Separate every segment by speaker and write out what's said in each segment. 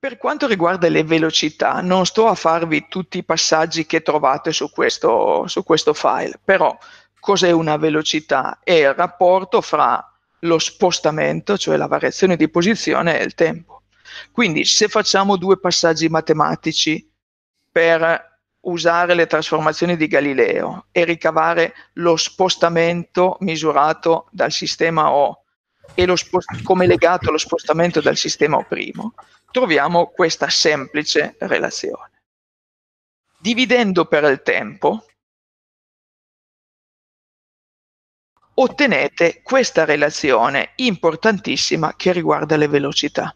Speaker 1: Per quanto riguarda le velocità, non sto a farvi tutti i passaggi che trovate su questo, su questo file, però cos'è una velocità? È il rapporto fra lo spostamento, cioè la variazione di posizione e il tempo. Quindi se facciamo due passaggi matematici per usare le trasformazioni di Galileo e ricavare lo spostamento misurato dal sistema O e spost- come legato allo spostamento dal sistema O', troviamo questa semplice relazione. Dividendo per il tempo, ottenete questa relazione importantissima che riguarda le velocità.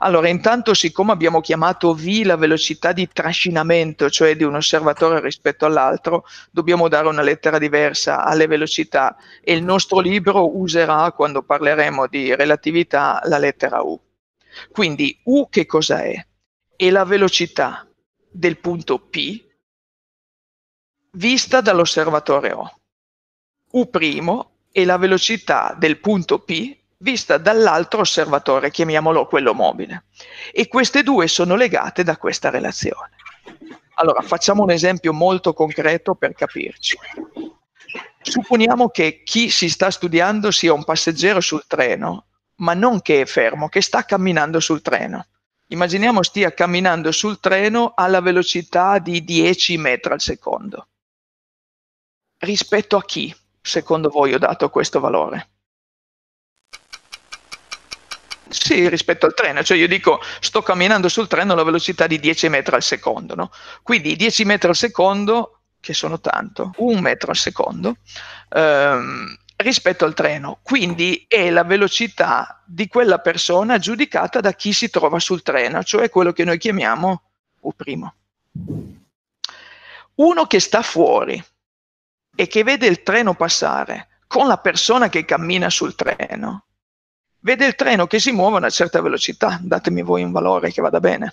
Speaker 1: Allora, intanto, siccome abbiamo chiamato V la velocità di trascinamento, cioè di un osservatore rispetto all'altro, dobbiamo dare una lettera diversa alle velocità e il nostro libro userà, quando parleremo di relatività, la lettera U. Quindi U che cosa è? È la velocità del punto P vista dall'osservatore O. U' è la velocità del punto P vista dall'altro osservatore, chiamiamolo quello mobile. E queste due sono legate da questa relazione. Allora, facciamo un esempio molto concreto per capirci. Supponiamo che chi si sta studiando sia un passeggero sul treno, ma non che è fermo, che sta camminando sul treno. Immaginiamo stia camminando sul treno alla velocità di 10 metri al secondo. Rispetto a chi, secondo voi, ho dato questo valore? Sì, rispetto al treno, cioè io dico sto camminando sul treno alla velocità di 10 metri al secondo, no? quindi 10 metri al secondo, che sono tanto, un metro al secondo, ehm, rispetto al treno, quindi è la velocità di quella persona giudicata da chi si trova sul treno, cioè quello che noi chiamiamo U'. Uno che sta fuori e che vede il treno passare con la persona che cammina sul treno, vede il treno che si muove a una certa velocità, datemi voi un valore che vada bene,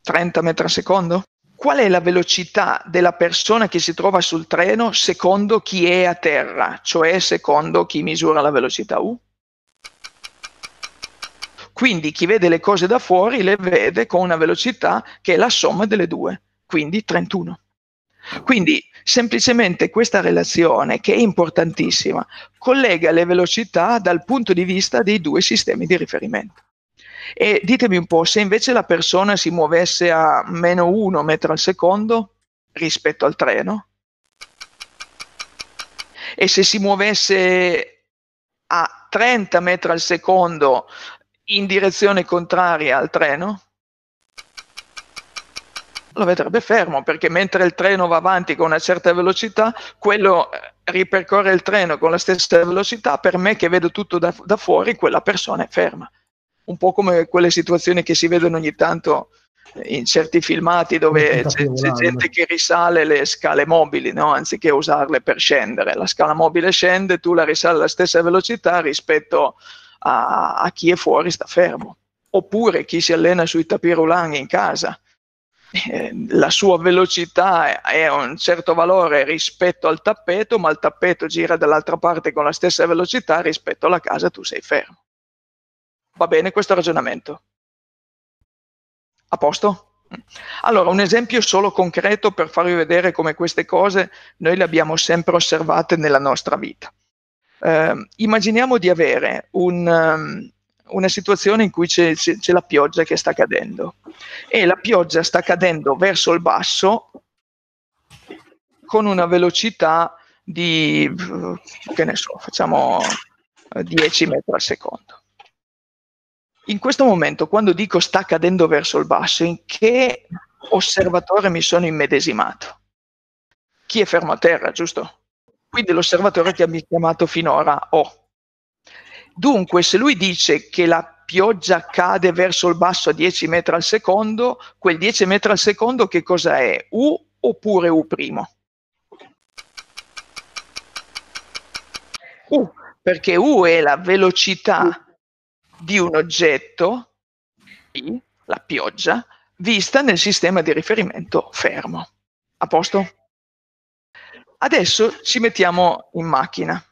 Speaker 1: 30 metri al secondo? Qual è la velocità della persona che si trova sul treno secondo chi è a terra, cioè secondo chi misura la velocità U? Quindi chi vede le cose da fuori le vede con una velocità che è la somma delle due, quindi 31. Quindi semplicemente questa relazione, che è importantissima, collega le velocità dal punto di vista dei due sistemi di riferimento. E ditemi un po', se invece la persona si muovesse a meno 1 metro al secondo rispetto al treno, e se si muovesse a 30 metri al secondo in direzione contraria al treno, lo vedrebbe fermo perché mentre il treno va avanti con una certa velocità, quello eh, ripercorre il treno con la stessa velocità, per me che vedo tutto da, da fuori, quella persona è ferma. Un po' come quelle situazioni che si vedono ogni tanto eh, in certi filmati dove c'è, c'è, gente che risale le scale mobili no? anziché usarle per scendere. La scala mobile scende, tu la risali alla stessa velocità rispetto a, a chi è fuori sta fermo. Oppure chi si allena sui tapirulang in casa eh, la sua velocità è un certo valore rispetto al tappeto, ma il tappeto gira dall'altra parte con la stessa velocità rispetto alla casa, tu sei fermo. Va bene questo ragionamento? A posto? Allora, un esempio solo concreto per farvi vedere come queste cose noi le abbiamo sempre osservate nella nostra vita. Eh, immaginiamo di avere un, ehm, una situazione in cui c'è, c'è, c'è la pioggia che sta cadendo e la pioggia sta cadendo verso il basso con una velocità di, che ne so, facciamo 10 eh, metri al secondo. In questo momento, quando dico sta cadendo verso il basso, in che osservatore mi sono immedesimato? Chi è fermo a terra, giusto? Quindi l'osservatore che mi ha chiamato finora O. Oh Dunque, se lui dice che la pioggia cade verso il basso a 10 metri al secondo, quel 10 metri al secondo che cosa è? U oppure U'? U, perché U è la velocità di un oggetto, I, la pioggia, vista nel sistema di riferimento fermo. A posto? Adesso ci mettiamo in macchina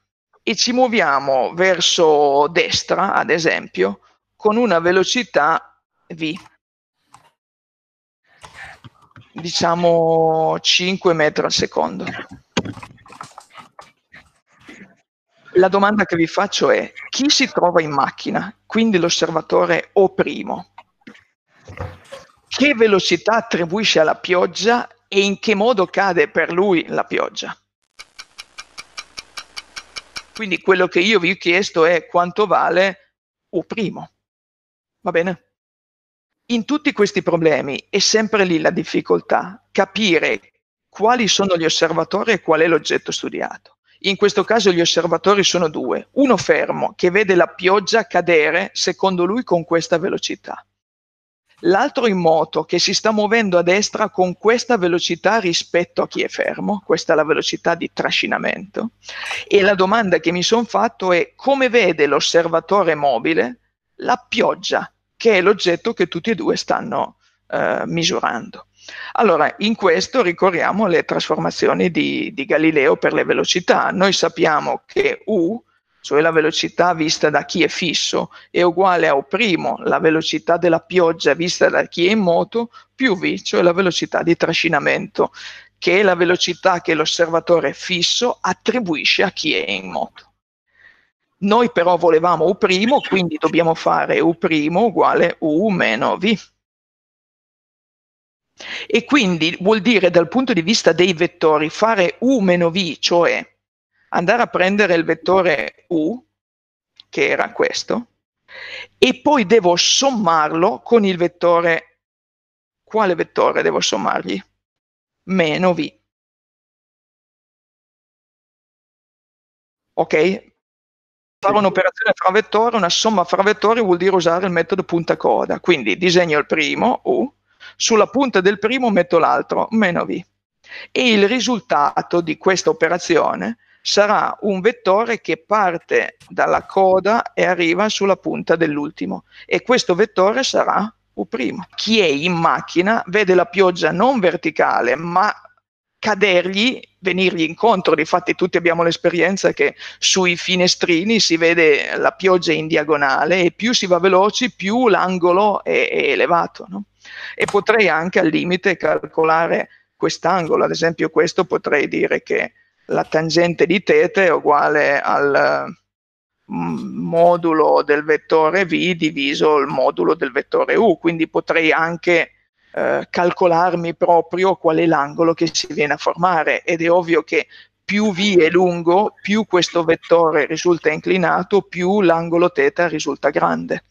Speaker 1: e ci muoviamo verso destra, ad esempio, con una velocità V, diciamo 5 metri al secondo. La domanda che vi faccio è chi si trova in macchina, quindi l'osservatore O', che velocità attribuisce alla pioggia e in che modo cade per lui la pioggia? Quindi quello che io vi ho chiesto è quanto vale U'. Va bene? In tutti questi problemi è sempre lì la difficoltà, capire quali sono gli osservatori e qual è l'oggetto studiato. In questo caso gli osservatori sono due. Uno fermo che vede la pioggia cadere secondo lui con questa velocità L'altro in moto che si sta muovendo a destra con questa velocità rispetto a chi è fermo, questa è la velocità di trascinamento. E la domanda che mi sono fatto è come vede l'osservatore mobile la pioggia, che è l'oggetto che tutti e due stanno eh, misurando. Allora, in questo ricorriamo alle trasformazioni di, di Galileo per le velocità. Noi sappiamo che U cioè la velocità vista da chi è fisso, è uguale a U', la velocità della pioggia vista da chi è in moto, più V, cioè la velocità di trascinamento, che è la velocità che l'osservatore fisso attribuisce a chi è in moto. Noi però volevamo U', quindi dobbiamo fare U' uguale U meno V. E quindi vuol dire dal punto di vista dei vettori fare U meno V, cioè andare a prendere il vettore U, che era questo, e poi devo sommarlo con il vettore, quale vettore devo sommargli? Meno V. Ok? Fare un'operazione fra vettori, una somma fra vettori vuol dire usare il metodo punta coda. Quindi disegno il primo, U, sulla punta del primo metto l'altro, meno V. E il risultato di questa operazione sarà un vettore che parte dalla coda e arriva sulla punta dell'ultimo e questo vettore sarà U'. Chi è in macchina vede la pioggia non verticale ma cadergli, venirgli incontro. Difatti tutti abbiamo l'esperienza che sui finestrini si vede la pioggia in diagonale e più si va veloci più l'angolo è, è elevato. No? E potrei anche al limite calcolare quest'angolo, ad esempio questo potrei dire che la tangente di θ è uguale al mm, modulo del vettore v diviso il modulo del vettore u, quindi potrei anche eh, calcolarmi proprio qual è l'angolo che si viene a formare ed è ovvio che più v è lungo, più questo vettore risulta inclinato, più l'angolo θ risulta grande.